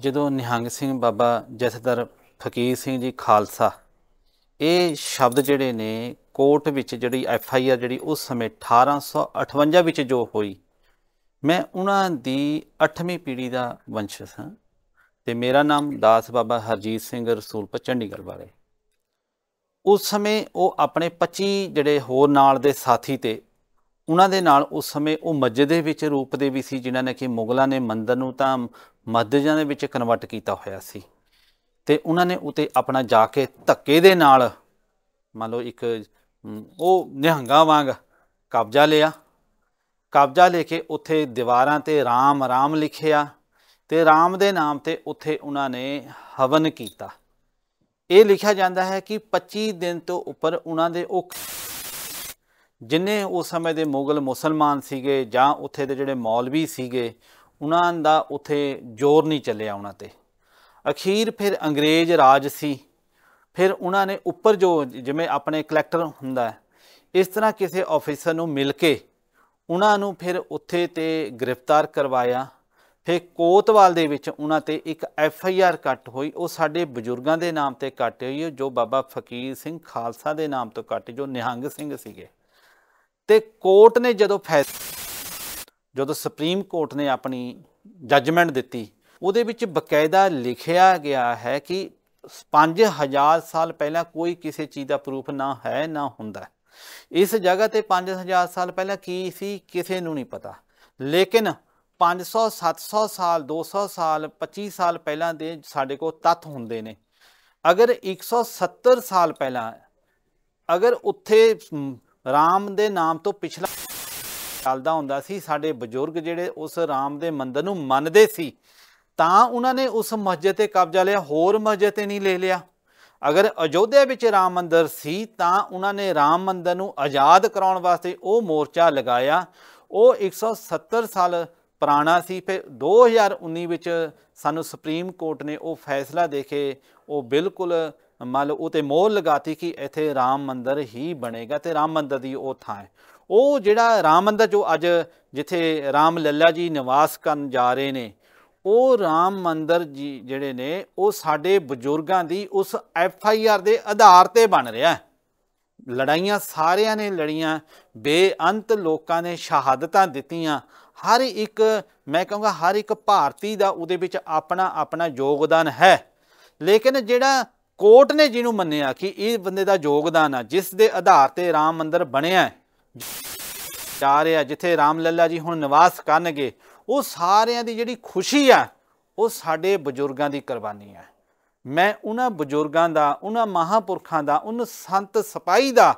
ਜਦੋਂ ਨਿਹੰਗ ਸਿੰਘ ਬਾਬਾ ਜਥੇਦਾਰ ਫਕੀਰ ਸਿੰਘ ਜੀ ਖਾਲਸਾ ਇਹ ਸ਼ਬਦ ਜਿਹੜੇ ਨੇ ਕੋਰਟ ਵਿੱਚ ਜਿਹੜੀ ਐਫ ਆਈ ਆਰ ਜਿਹੜੀ ਉਸ ਸਮੇਂ 1858 ਵਿੱਚ ਜੋ ਹੋਈ ਮੈਂ ਉਹਨਾਂ ਦੀ 8ਵੀਂ ਪੀੜ੍ਹੀ ਦਾ ਵੰਸ਼ਜ ਹਾਂ ਤੇ ਮੇਰਾ ਨਾਮ ਦਾਸ ਬਾਬਾ ਹਰਜੀਤ ਸਿੰਘ ਰਸੂਲ ਚੰਡੀਗੜ੍ਹ ਵਾਲੇ ਉਸ ਸਮੇਂ ਉਹ ਆਪਣੇ 25 ਜਿਹੜੇ ਹੋਰ ਨਾਲ ਦੇ ਸਾਥੀ ਤੇ ਉਹਨਾਂ ਦੇ ਨਾਲ ਉਸ ਸਮੇਂ ਉਹ ਮਸਜਿਦ ਦੇ ਵਿੱਚ ਰੂਪ ਦੇ ਵੀ ਸੀ ਜਿਨ੍ਹਾਂ ਨੇ ਕਿ ਮੁਗਲਾਂ ਨੇ ਮੰਦਰ ਨੂੰ ਤਾਂ ਮਸਜਿਦਾਂ ਦੇ ਵਿੱਚ ਕਨਵਰਟ ਕੀਤਾ ਹੋਇਆ ਸੀ ਤੇ ਉਹਨਾਂ ਨੇ ਉਤੇ ਆਪਣਾ ਜਾ ਕੇ ਧੱਕੇ ਦੇ ਨਾਲ ਮੰਨ ਲਓ ਇੱਕ ਉਹ ਨਿਹੰਗਾ ਵਾਂਗ ਕਬਜ਼ਾ ਲਿਆ ਕਬਜ਼ਾ ਲੈ ਕੇ ਉੱਥੇ ਦੀਵਾਰਾਂ ਤੇ ਰਾਮ ਰਾਮ ਲਿਖਿਆ ਤੇ ਰਾਮ ਦੇ ਨਾਮ ਤੇ ਉੱਥੇ ਉਹਨਾਂ ਨੇ ਹਵਨ ਕੀਤਾ ਇਹ ਲਿਖਿਆ ਜਾਂਦਾ ਹੈ ਕਿ 25 ਦਿਨ ਤੋਂ ਉੱਪਰ ਉਹਨਾਂ ਦੇ ਉਹ ਜਿੰਨੇ ਉਸ ਸਮੇਂ ਦੇ ਮੁਗਲ ਮੁਸਲਮਾਨ ਸੀਗੇ ਜਾਂ ਉੱਥੇ ਦੇ ਜਿਹੜੇ ਮੌਲਵੀ ਸੀਗੇ ਉਹਨਾਂ ਦਾ ਉਥੇ ਜ਼ੋਰ ਨਹੀਂ ਚੱਲਿਆ ਉਹਨਾਂ ਤੇ ਅਖੀਰ ਫਿਰ ਅੰਗਰੇਜ਼ ਰਾਜ ਸੀ ਫਿਰ ਉਹਨਾਂ ਨੇ ਉੱਪਰ ਜੋ ਜਿਵੇਂ ਆਪਣੇ ਕਲੈਕਟਰ ਹੁੰਦਾ ਇਸ ਤਰ੍ਹਾਂ ਕਿਸੇ ਆਫੀਸਰ ਨੂੰ ਮਿਲ ਕੇ ਉਹਨਾਂ ਨੂੰ ਫਿਰ ਉੱਥੇ ਤੇ ਗ੍ਰਿਫਤਾਰ ਕਰਵਾਇਆ ਫਿਰ ਕੋਤਵਾਲ ਦੇ ਵਿੱਚ ਉਹਨਾਂ ਤੇ ਇੱਕ ਐਫ ਆਈ ਆਰ ਕੱਟ ਹੋਈ ਉਹ ਸਾਡੇ ਬਜ਼ੁਰਗਾਂ ਦੇ ਨਾਮ ਤੇ ਕੱਟ ਹੋਈ ਜੋ ਬਾਬਾ ਫਕੀਰ ਸਿੰਘ ਖਾਲਸਾ ਦੇ ਨਾਮ ਤੋਂ ਕੱਟ ਜੋ ਨਿਹੰਗ ਸਿੰਘ ਸੀਗੇ ਤੇ ਕੋਰਟ ਨੇ ਜਦੋਂ ਫੈਸਲਾ ਜਦੋਂ ਸੁਪਰੀਮ ਕੋਰਟ ਨੇ ਆਪਣੀ ਜੱਜਮੈਂਟ ਦਿੱਤੀ ਉਹਦੇ ਵਿੱਚ ਬਕਾਇਦਾ ਲਿਖਿਆ ਗਿਆ ਹੈ ਕਿ 5000 ਸਾਲ ਪਹਿਲਾਂ ਕੋਈ ਕਿਸੇ ਚੀਜ਼ ਦਾ ਪ੍ਰੂਫ ਨਾ ਹੈ ਨਾ ਹੁੰਦਾ ਇਸ ਜਗ੍ਹਾ ਤੇ 5000 ਸਾਲ ਪਹਿਲਾਂ ਕੀ ਸੀ ਕਿਸੇ ਨੂੰ ਨਹੀਂ ਪਤਾ ਲੇਕਿਨ 500 700 ਸਾਲ 200 ਸਾਲ 25 ਸਾਲ ਪਹਿਲਾਂ ਦੇ ਸਾਡੇ ਕੋਲ ਤੱਥ ਹੁੰਦੇ ਨੇ ਅਗਰ 170 ਸਾਲ ਪਹਿਲਾਂ ਅਗਰ ਉੱਥੇ ਰਾਮ ਦੇ ਨਾਮ ਤੋਂ ਪਿਛਲਾ ਚੱਲਦਾ ਹੁੰਦਾ ਸੀ ਸਾਡੇ ਬਜ਼ੁਰਗ ਜਿਹੜੇ ਉਸ ਰਾਮ ਦੇ ਮੰਦਰ ਨੂੰ ਮੰਨਦੇ ਸੀ ਤਾਂ ਉਹਨਾਂ ਨੇ ਉਸ ਮਸਜਿਦ ਤੇ ਕਬਜ਼ਾ ਲਿਆ ਹੋਰ ਮਸਜਿਦ ਤੇ ਨਹੀਂ ਲੈ ਲਿਆ ਅਗਰ ਅਯੋਧਿਆ ਵਿੱਚ ਰਾਮ ਮੰਦਰ ਸੀ ਤਾਂ ਉਹਨਾਂ ਨੇ ਰਾਮ ਮੰਦਰ ਨੂੰ ਆਜ਼ਾਦ ਕਰਾਉਣ ਵਾਸਤੇ ਉਹ ਮੋਰਚਾ ਲਗਾਇਆ ਉਹ 170 ਸਾਲ ਪੁਰਾਣਾ ਸੀ ਫਿਰ 2019 ਵਿੱਚ ਸਾਨੂੰ ਸੁਪਰੀਮ ਕੋਰਟ ਨੇ ਉਹ ਫੈਸਲਾ ਦੇ ਕੇ ਉਹ ਬਿਲਕੁਲ ਮੰਨ ਉਹ ਤੇ ਮੋਹਰ ਲਗਾਤੀ ਕਿ ਇੱਥੇ ਰਾਮ ਮੰਦਰ ਹੀ ਬਣੇਗਾ ਤੇ ਰਾਮ ਮੰਦਰ ਦੀ ਉਹ ਥਾਂ ਹੈ ਉਹ ਜਿਹੜਾ ਰਾਮ ਮੰਦਰ ਜੋ ਅੱਜ ਜਿੱਥੇ ਰਾਮ ਲੱਲਾ ਜੀ ਨਿਵਾਸ ਕਰਨ ਜਾ ਰਹੇ ਨੇ ਉਹ ਰਾਮ ਮੰਦਰ ਜੀ ਜਿਹੜੇ ਨੇ ਉਹ ਸਾਡੇ ਬਜ਼ੁਰਗਾਂ ਦੀ ਉਸ ਐਫ ਆਈ ਆਰ ਦੇ ਆਧਾਰ ਤੇ ਬਣ ਰਿਹਾ ਹੈ ਲੜਾਈਆਂ ਸਾਰਿਆਂ ਨੇ ਲੜੀਆਂ ਬੇਅੰਤ ਲੋਕਾਂ ਨੇ ਸ਼ਹਾਦਤਾਂ ਦਿੱਤੀਆਂ ਹਰ ਇੱਕ ਮੈਂ ਕਹਾਂਗਾ ਹਰ ਇੱਕ ਭਾਰਤੀ ਦਾ ਉਹਦੇ ਵਿੱਚ ਆਪਣਾ ਆਪਣਾ ਯੋਗਦਾਨ ਹੈ ਲੇਕਿਨ ਜਿਹੜਾ ਕੋਰਟ ਨੇ ਜਿਹਨੂੰ ਮੰਨਿਆ ਕਿ ਇਹ ਬੰਦੇ ਦਾ ਯੋਗਦਾਨ ਆ ਜਿਸ ਦੇ ਆਧਾਰ ਤੇ ਰਾਮ ਮੰਦਰ ਬਣਿਆ ਜਾ ਰਿਹਾ ਜਿੱਥੇ ਰਾਮ ਲੱਲਾ ਜੀ ਹੁਣ ਨਿਵਾਸ ਕਰਨਗੇ ਉਹ ਸਾਰਿਆਂ ਦੀ ਜਿਹੜੀ ਖੁਸ਼ੀ ਆ ਉਹ ਸਾਡੇ ਬਜ਼ੁਰਗਾਂ ਦੀ ਕੁਰਬਾਨੀ ਆ ਮੈਂ ਉਹਨਾਂ ਬਜ਼ੁਰਗਾਂ ਦਾ ਉਹਨਾਂ ਮਹਾਪੁਰਖਾਂ ਦਾ ਉਹਨ ਸੰਤ ਸਪਾਈ ਦਾ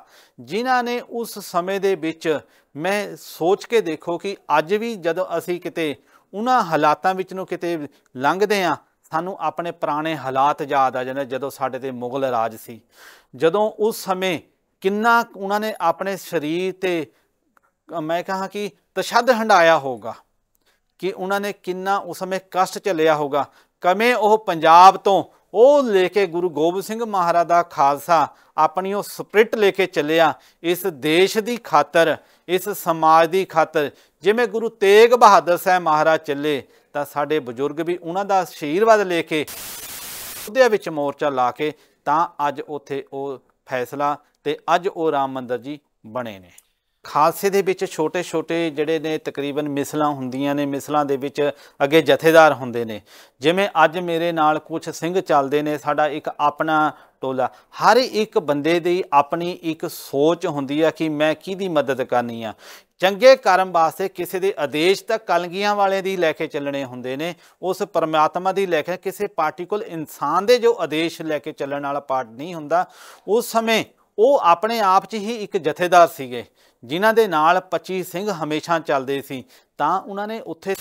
ਜਿਨ੍ਹਾਂ ਨੇ ਉਸ ਸਮੇਂ ਦੇ ਵਿੱਚ ਮੈਂ ਸੋਚ ਕੇ ਦੇਖੋ ਕਿ ਅੱਜ ਵੀ ਜਦੋਂ ਅਸੀਂ ਕਿਤੇ ਉਹਨਾਂ ਹਾਲਾਤਾਂ ਵਿੱਚ ਨੂੰ ਕਿਤੇ ਲੰਘਦੇ ਆ ਸਾਨੂੰ ਆਪਣੇ ਪੁਰਾਣੇ ਹਾਲਾਤ ਯਾਦ ਆ ਜਾਂਦੇ ਜਦੋਂ ਸਾਡੇ ਤੇ ਮੁਗਲ ਰਾਜ ਸੀ ਜਦੋਂ ਉਸ ਸਮੇਂ ਕਿੰਨਾ ਉਹਨਾਂ ਨੇ ਆਪਣੇ ਸਰੀਰ ਤੇ ਮੈਂ ਕਹਾਂ ਕਿ ਤਸ਼ੱਦ ਹੰਡਾਇਆ ਹੋਗਾ ਕਿ ਉਹਨਾਂ ਨੇ ਕਿੰਨਾ ਉਸ ਸਮੇਂ ਕਸ਼ਟ ਝੱਲਿਆ ਹੋਗਾ ਕਮੇ ਉਹ ਪੰਜਾਬ ਤੋਂ ਉਹ ਲੈ ਕੇ ਗੁਰੂ ਗੋਬਿੰਦ ਸਿੰਘ ਮਹਾਰਾਜ ਦਾ ਖਾਲਸਾ ਆਪਣੀ ਉਹ ਸਪਿਰਟ ਲੈ ਕੇ ਚੱਲਿਆ ਇਸ ਦੇਸ਼ ਦੀ ਖਾਤਰ ਇਸ ਸਮਾਜ ਦੀ ਖਾਤਰ ਜਿਵੇਂ ਗੁਰੂ ਤੇਗ ਬਹਾਦਰ ਸਾਹਿਬ ਮਹਾਰਾਜ ਚੱਲੇ ਤਾਂ ਸਾਡੇ ਬਜ਼ੁਰਗ ਵੀ ਉਹਨਾਂ ਦਾ ਅਸ਼ੀਰਵਾਦ ਲੈ ਕੇ ਉਹਦੇ ਵਿੱਚ ਮੋਰਚਾ ਲਾ ਕੇ ਤਾਂ ਅੱਜ ਉੱਥੇ ਉਹ ਫੈਸਲਾ ਤੇ ਅੱਜ ਉਹ ਰਾਮ ਮੰਦਰ ਜੀ ਬਣੇ ਨੇ ਖਾਲਸੇ ਦੇ ਵਿੱਚ ਛੋਟੇ-ਛੋਟੇ ਜਿਹੜੇ ਨੇ ਤਕਰੀਬਨ ਮਿਸਲਾਂ ਹੁੰਦੀਆਂ ਨੇ ਮਿਸਲਾਂ ਦੇ ਵਿੱਚ ਅੱਗੇ ਜਥੇਦਾਰ ਹੁੰਦੇ ਨੇ ਜਿਵੇਂ ਅੱਜ ਮੇਰੇ ਨਾਲ ਕੁਝ ਸਿੰਘ ਚੱਲਦੇ ਨੇ ਸਾਡਾ ਇੱਕ ਆਪਣਾ ਟੋਲਾ ਹਰ ਇੱਕ ਬੰਦੇ ਦੀ ਆਪਣੀ ਇੱਕ ਸੋਚ ਹੁੰਦੀ ਆ ਕਿ ਮੈਂ ਕਿਹਦੀ ਮਦਦ ਕਰਨੀ ਆ ਚੰਗੇ ਕਰਮ ਵਾਸਤੇ ਕਿਸੇ ਦੇ ਆਦੇਸ਼ ਤੱਕ ਕਲਗੀਆਂ ਵਾਲੇ ਦੀ ਲੈ ਕੇ ਚੱਲਣੇ ਹੁੰਦੇ ਨੇ ਉਸ ਪਰਮਾਤਮਾ ਦੀ ਲੈ ਕੇ ਕਿਸੇ ਪਾਰਟਿਕੂਲ ਇਨਸਾਨ ਦੇ ਜੋ ਆਦੇਸ਼ ਲੈ ਕੇ ਚੱਲਣ ਵਾਲਾ ਪਾਰਟ ਨਹੀਂ ਹੁੰਦਾ ਉਸ ਸਮੇਂ ਉਹ ਆਪਣੇ ਆਪ 'ਚ ਹੀ ਇੱਕ ਜਥੇਦਾਰ ਸੀਗੇ ਜਿਨ੍ਹਾਂ ਦੇ ਨਾਲ 25 ਸਿੰਘ ਹਮੇਸ਼ਾ ਚੱਲਦੇ ਸੀ ਤਾਂ ਉਹਨਾਂ ਨੇ ਉੱਥੇ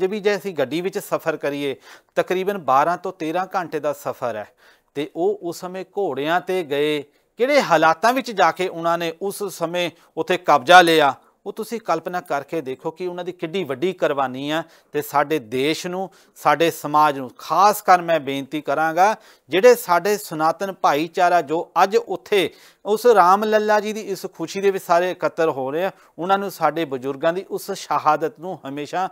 ਜੇ ਵੀ ਜੇ ਅਸੀਂ ਗੱਡੀ ਵਿੱਚ ਸਫ਼ਰ ਕਰੀਏ ਤਕਰੀਬਨ 12 ਤੋਂ 13 ਘੰਟੇ ਦਾ ਸਫ਼ਰ ਹੈ ਤੇ ਉਹ ਉਸ ਸਮੇਂ ਘੋੜਿਆਂ ਤੇ ਗਏ ਕਿਹੜੇ ਹਾਲਾਤਾਂ ਵਿੱਚ ਜਾ ਕੇ ਉਹਨਾਂ ਨੇ ਉਸ ਸਮੇਂ ਉੱਥੇ ਕਬਜ਼ਾ ਲਿਆ ਉਹ ਤੁਸੀਂ ਕਲਪਨਾ ਕਰਕੇ ਦੇਖੋ ਕਿ ਉਹਨਾਂ ਦੀ ਕਿੱਡੀ ਵੱਡੀ ਕੁਰਬਾਨੀ ਆ ਤੇ ਸਾਡੇ ਦੇਸ਼ ਨੂੰ ਸਾਡੇ ਸਮਾਜ ਨੂੰ ਖਾਸ ਕਰ ਮੈਂ ਬੇਨਤੀ ਕਰਾਂਗਾ ਜਿਹੜੇ ਸਾਡੇ ਸਨਾਤਨ ਭਾਈਚਾਰਾ ਜੋ ਅੱਜ ਉੱਥੇ ਉਸ ਰਾਮ ਲੱਲਾ ਜੀ ਦੀ ਇਸ ਖੁਸ਼ੀ ਦੇ ਵਿੱਚ ਸਾਰੇ ਇਕੱਤਰ ਹੋ ਰਹੇ ਆ ਉਹਨਾਂ ਨੂੰ ਸਾਡੇ ਬਜ਼ੁਰਗਾਂ ਦੀ ਉਸ ਸ਼ਹਾਦਤ ਨੂੰ ਹਮੇਸ਼ਾ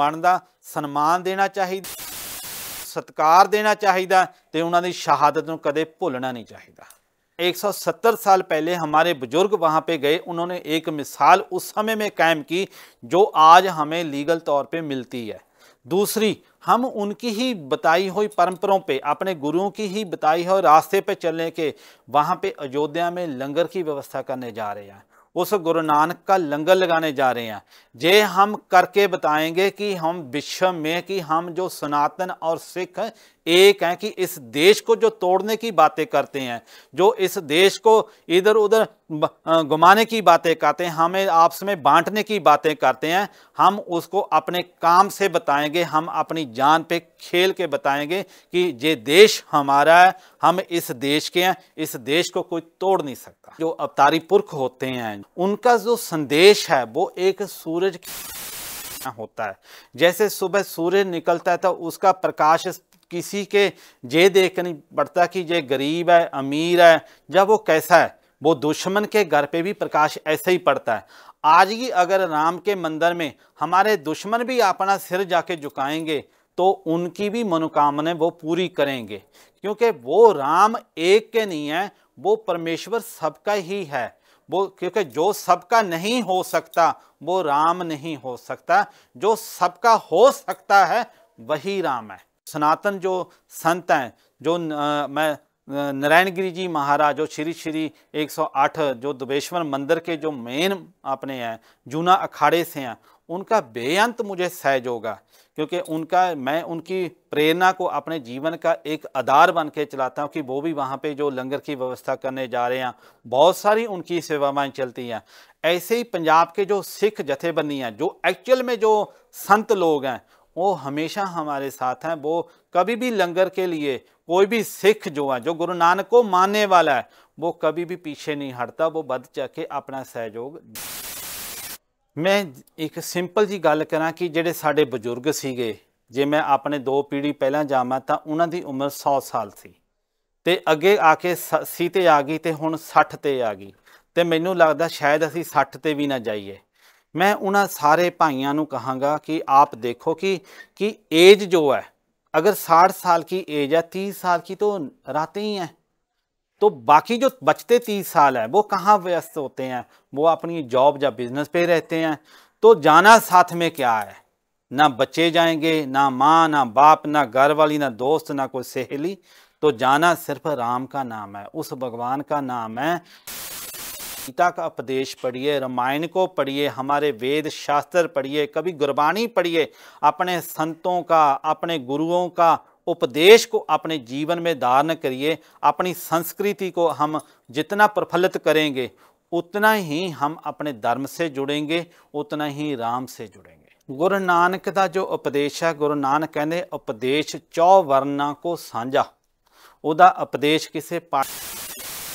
ਮਨ ਦਾ ਸਨਮਾਨ ਦੇਣਾ ਚਾਹੀਦਾ ਸਤਕਾਰ ਦੇਣਾ ਚਾਹੀਦਾ ਤੇ ਉਹਨਾਂ ਦੀ ਸ਼ਹਾਦਤ ਨੂੰ ਕਦੇ ਭੁੱਲਣਾ ਨਹੀਂ ਚਾਹੀਦਾ 170 साल पहले हमारे बुजुर्ग वहाँ पे गए उन्होंने एक मिसाल उस समय में कायम की जो आज हमें लीगल तौर पे मिलती है दूसरी हम उनकी ही बताई हुई परंपरों पे अपने गुरुओं की ही बताई हुई रास्ते पे चलने के वहाँ पे अयोध्या में लंगर की व्यवस्था करने जा रहे हैं उस गुरु नानक का लंगर लगाने जा रहे हैं ये हम करके बताएंगे कि हम विश्व में कि हम जो सनातन और सिख एक हैं कि इस देश को जो तोड़ने की बातें करते हैं जो इस देश को इधर उधर घुमाने की बातें करते हैं हमें आपस में बांटने की बातें करते हैं हम उसको अपने काम से बताएंगे हम अपनी जान पे खेल के बताएंगे कि ये देश हमारा है हम इस देश के हैं इस देश को कोई तोड़ नहीं सकता जो अवतारी पुरख होते हैं उनका जो संदेश है वो एक सूरज होता है जैसे सुबह सूर्य निकलता है तो उसका प्रकाश किसी के ये देख नहीं पड़ता कि ये गरीब है अमीर है या वो कैसा है वो दुश्मन के घर पे भी प्रकाश ऐसे ही पड़ता है आज ही अगर राम के मंदिर में हमारे दुश्मन भी अपना सिर जाके झुकाएंगे तो उनकी भी मनोकामनाएं वो पूरी करेंगे क्योंकि वो राम एक के नहीं है वो परमेश्वर सबका ही है वो क्योंकि जो सबका नहीं हो सकता वो राम नहीं हो सकता जो सबका हो सकता है वही राम है सनातन जो संत हैं जो न, मैं नारायण गिरी जी महाराज जो श्री श्री 108 जो दुबेश्वर मंदिर के जो मेन अपने हैं जूना अखाड़े से हैं उनका बेअंत मुझे सहज होगा क्योंकि उनका मैं उनकी प्रेरणा को अपने जीवन का एक आधार बन के चलाता हूँ कि वो भी वहाँ पे जो लंगर की व्यवस्था करने जा रहे हैं बहुत सारी उनकी सेवाएँ चलती हैं ऐसे ही पंजाब के जो सिख जथेबंदी हैं जो एक्चुअल में जो संत लोग हैं ਉਹ ਹਮੇਸ਼ਾ ਹਮਾਰੇ ਸਾਥ ਹੈ ਉਹ कभी ਵੀ ਲੰਗਰ ਕੇ ਲਈ ਕੋਈ ਵੀ ਸਿੱਖ ਜੋ ਹੈ ਜੋ ਗੁਰੂ ਨਾਨਕ ਕੋ मानने ਵਾਲਾ ਹੈ ਉਹ कभी ਵੀ ਪਿੱਛੇ ਨਹੀਂ ਹਟਦਾ ਉਹ ਵੱਧ ਚੱਕ ਕੇ ਆਪਣਾ ਸਹਿਯੋਗ ਮੈਂ ਇੱਕ ਸਿੰਪਲ ਜੀ ਗੱਲ ਕਰਾਂ ਕਿ ਜਿਹੜੇ ਸਾਡੇ ਬਜ਼ੁਰਗ ਸੀਗੇ ਜੇ ਮੈਂ ਆਪਣੇ ਦੋ ਪੀੜੀ ਪਹਿਲਾਂ ਜਾਵਾਂ ਤਾਂ ਉਹਨਾਂ ਦੀ ਉਮਰ 100 ਸਾਲ ਸੀ ਤੇ ਅੱਗੇ ਆ ਕੇ ਸੀ ਤੇ ਆ ਗਈ ਤੇ ਹੁਣ 60 ਤੇ ਆ ਗਈ ਤੇ ਮੈਨੂੰ ਲੱਗਦਾ ਸ਼ਾਇਦ ਅਸੀਂ 60 ਤੇ ਵੀ ਨਾ ਜਾਈਏ मैं उन्होंने सारे भाइयों ਨੂੰ कि आप देखो कि, कि एज जो है अगर साठ साल की एज है तीस साल की तो रहते ही हैं तो बाकी जो बचते तीस साल है वो कहाँ व्यस्त होते हैं वो अपनी जॉब या बिजनेस पे रहते हैं तो जाना साथ में क्या है ना बच्चे जाएंगे ना माँ ना बाप ना घर वाली ना दोस्त ना कोई सहेली तो जाना सिर्फ राम का नाम है उस भगवान का नाम है गीता का उपदेश पढ़िए रामायण को पढ़िए हमारे वेद शास्त्र पढ़िए कभी गुरबाणी पढ़िए अपने संतों का अपने गुरुओं का उपदेश को अपने जीवन में धारण करिए अपनी संस्कृति को हम जितना प्रफुल्लित करेंगे उतना ही हम अपने धर्म से जुड़ेंगे उतना ही राम से जुड़ेंगे गुरु नानक का जो उपदेश है गुरु नानक कहते उपदेश चौ वर्णा को साझा उदा उपदेश ਕਿਸੇ ਪਾਠ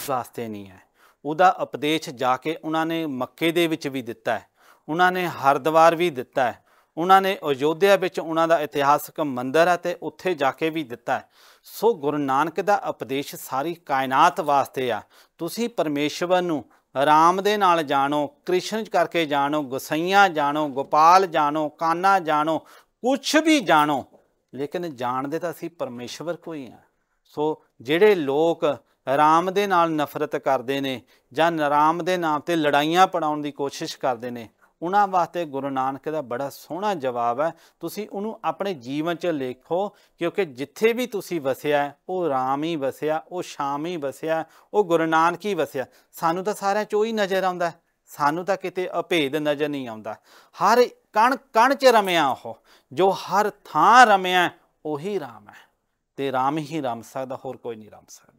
वास्ते नहीं है ਉਹਦਾ ਉਪਦੇਸ਼ ਜਾ ਕੇ ਉਹਨਾਂ ਨੇ ਮੱਕੇ ਦੇ ਵਿੱਚ ਵੀ ਦਿੱਤਾ ਹੈ ਉਹਨਾਂ ਨੇ ਹਰਦਵਾਰ ਵੀ ਦਿੱਤਾ ਹੈ ਉਹਨਾਂ ਨੇ ਅਯੋਧਿਆ ਵਿੱਚ ਉਹਨਾਂ ਦਾ ਇਤਿਹਾਸਕ ਮੰਦਿਰ ਹੈ ਤੇ ਉੱਥੇ ਜਾ ਕੇ ਵੀ ਦਿੱਤਾ ਹੈ ਸੋ ਗੁਰੂ ਨਾਨਕ ਦਾ ਉਪਦੇਸ਼ ਸਾਰੀ ਕਾਇਨਾਤ ਵਾਸਤੇ ਆ ਤੁਸੀਂ ਪਰਮੇਸ਼ਵਰ ਨੂੰ ਰਾਮ ਦੇ ਨਾਲ ਜਾਣੋ ਕ੍ਰਿਸ਼ਨ ਕਰਕੇ ਜਾਣੋ ਗੁਸਈਆਂ ਜਾਣੋ ਗੋਪਾਲ ਜਾਣੋ ਕਾਨਾ ਜਾਣੋ ਕੁਛ ਵੀ ਜਾਣੋ ਲੇਕਿਨ ਜਾਣਦੇ ਤਾਂ ਅਸੀਂ ਪਰਮੇਸ਼ਵਰ ਕੋਈ ਆ ਸੋ ਜਿਹੜੇ ਲੋਕ ਰਾਮ ਦੇ ਨਾਲ ਨਫ਼ਰਤ ਕਰਦੇ ਨੇ ਜਾਂ ਰਾਮ ਦੇ ਨਾਮ ਤੇ ਲੜਾਈਆਂ ਪੜਾਉਣ ਦੀ ਕੋਸ਼ਿਸ਼ ਕਰਦੇ ਨੇ ਉਹਨਾਂ ਵਾਸਤੇ ਗੁਰੂ ਨਾਨਕ ਦਾ ਬੜਾ ਸੋਹਣਾ ਜਵਾਬ ਹੈ ਤੁਸੀਂ ਉਹਨੂੰ ਆਪਣੇ ਜੀਵਨ 'ਚ ਲੇਖੋ ਕਿਉਂਕਿ ਜਿੱਥੇ ਵੀ ਤੁਸੀਂ ਵਸਿਆ ਉਹ ਰਾਮ ਹੀ ਵਸਿਆ ਉਹ ਸ਼ਾਮ ਹੀ ਵਸਿਆ ਉਹ ਗੁਰੂ ਨਾਨਕ ਹੀ ਵਸਿਆ ਸਾਨੂੰ ਤਾਂ ਸਾਰਿਆਂ 'ਚੋਂ ਹੀ ਨਜ਼ਰ ਆਉਂਦਾ ਸਾਨੂੰ ਤਾਂ ਕਿਤੇ ਅਭੇਦ ਨਜ਼ਰ ਨਹੀਂ ਆਉਂਦਾ ਹਰ ਕਣ ਕਣ 'ਚ ਰਮਿਆ ਉਹ ਜੋ ਹਰ ਥਾਂ ਰਮਿਆ ਉਹੀ ਰਾਮ ਹੈ ਤੇ ਰਾਮ ਹੀ ਰਮ ਸਕਦਾ ਹੋਰ ਕੋਈ ਨਹੀਂ ਰਮ ਸਕਦਾ